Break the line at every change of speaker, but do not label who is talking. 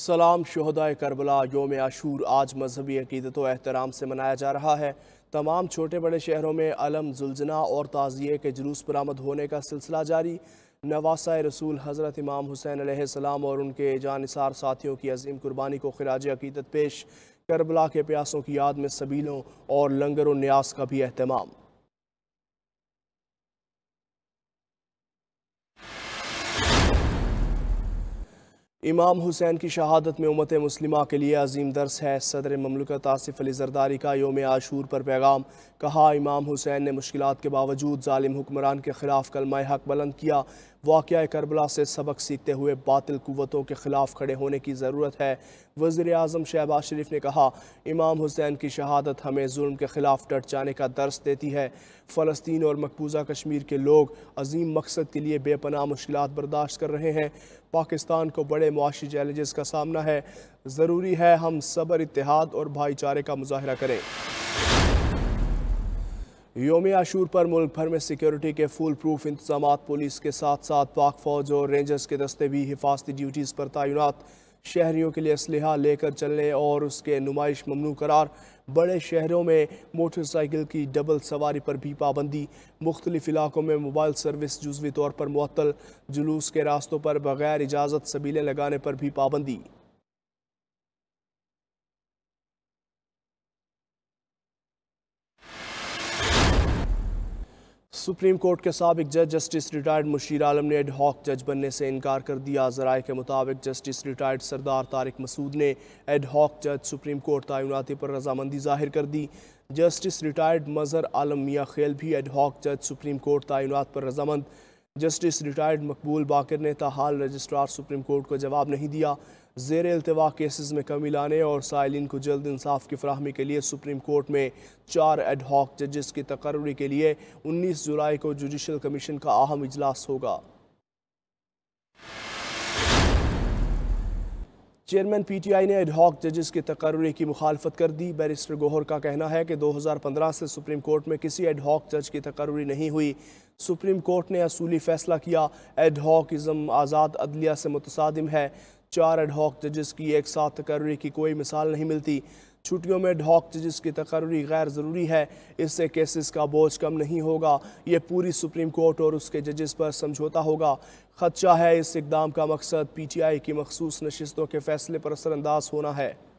सलाम शहदा करबला योम आशूर आज मजहबी अकीदत व से मनाया जा रहा है तमाम छोटे बड़े शहरों में अलम जुलजना और ताज़िए के जुलूस बरामद होने का सिलसिला जारी नवासा रसूल हज़रत इमाम हुसैन सलाम और उनके जानसार साथियों की अजीम कुर्बानी को खराज अकीदत पेश करबला के प्यासों की याद में सबीलों और लंगर न्यास का भी अहतमाम इमाम हुसैन की शहादत में उमत मुस्लिमा के लिए अजीम दर्स है सदर ममलकत आसिफ अली जरदारी का योम आशूर पर पैगाम कहा इमाम हुसैन ने मुश्किल के बावजूद ालिम हुक्मरान के ख़िलाफ़ कलमा हक बुलंद किया वाक़ करबला से सबक सीखते हुए बातिल क़वतों के ख़िलाफ़ खड़े होने की ज़रूरत है वज़र अजम शहबाज शरीफ ने कहा इमाम हुसैन की शहादत हमें जुल्म के ख़िलाफ़ डट जाने का दर्स देती है फ़लस्तीन और मकबूजा कश्मीर के लोग अजीम मकसद के लिए बेपना मुश्किल बर्दाश्त कर रहे हैं पाकिस्तान को बड़े मुआशी चैलेंजेस का सामना है ज़रूरी है हम सबर इतिहाद और भाईचारे का मुजाहरा करें योम आशूर पर मुल्क भर में सिक्योरिटी के फुल प्रूफ इंतजाम पुलिस के साथ साथ पाक फौज और रेंजर्स के दस्ते भी हिफाजती ड्यूटीज़ पर तैनात शहरीों के लिए इसलहा लेकर चलने और उसके नुमाइश ममनू करार बड़े शहरों में मोटरसाइकिल की डबल सवारी पर भी पाबंदी मुख्तलिफ इलाकों में मोबाइल सर्विस जजवी तौर पर मअतल जुलूस के रास्तों पर बग़ैर इजाज़त सबीलें लगाने पर भी पाबंदी सुप्रीम कोर्ट के सबक जज जस्टिस रिटायर्ड मुशीर आलम ने एड हॉक जज बनने से इनकार कर दिया जराए के मुताबिक जस्टिस रिटायर्ड सरदार तारिक मसूद ने एड हॉक जज सुप्रीम कोर्ट तयनती पर रजामंदी जाहिर कर दी justice retired Mazhar Alam Miankhel भी एड हॉक जज सुप्रीम कोर्ट तयनत पर रजामंद जस्टिस रिटायर्ड मकबूल बाकर ने ताहाल रजिस्ट्रार सुप्रीम कोर्ट को जवाब नहीं दिया जेर अल्तवा केसेस में कमी लाने और साइलिन को जल्द इंसाफ की फ्राहमी के लिए सुप्रीम कोर्ट में चार एडहॉक जजेस की तकर्री के लिए 19 जुलाई को जुडिशल कमीशन का अहम इजलास होगा चेयरमैन पी टी आई ने एडहॉक जजेस के तकर्रे की मुखालफत कर दी बैरिस्टर गोहर का कहना है कि 2015 से सुप्रीम कोर्ट में किसी एडहॉक जज की तकर्री नहीं हुई सुप्रीम कोर्ट ने असूली फैसला किया एडहॉक इज़म आज़ाद अदलिया से मुतसादम है चार एडहॉक जजेस की एक साथ तकर्री की कोई मिसाल नहीं मिलती छुट्टियों में ढॉक जजिस की तकर्री गैर ज़रूरी है इससे केसेस का बोझ कम नहीं होगा ये पूरी सुप्रीम कोर्ट और उसके जजेस पर समझौता होगा खदशा है इस इकदाम का मकसद पी टी आई की मखसूस नशस्तों के फैसले पर असरअंदाज होना है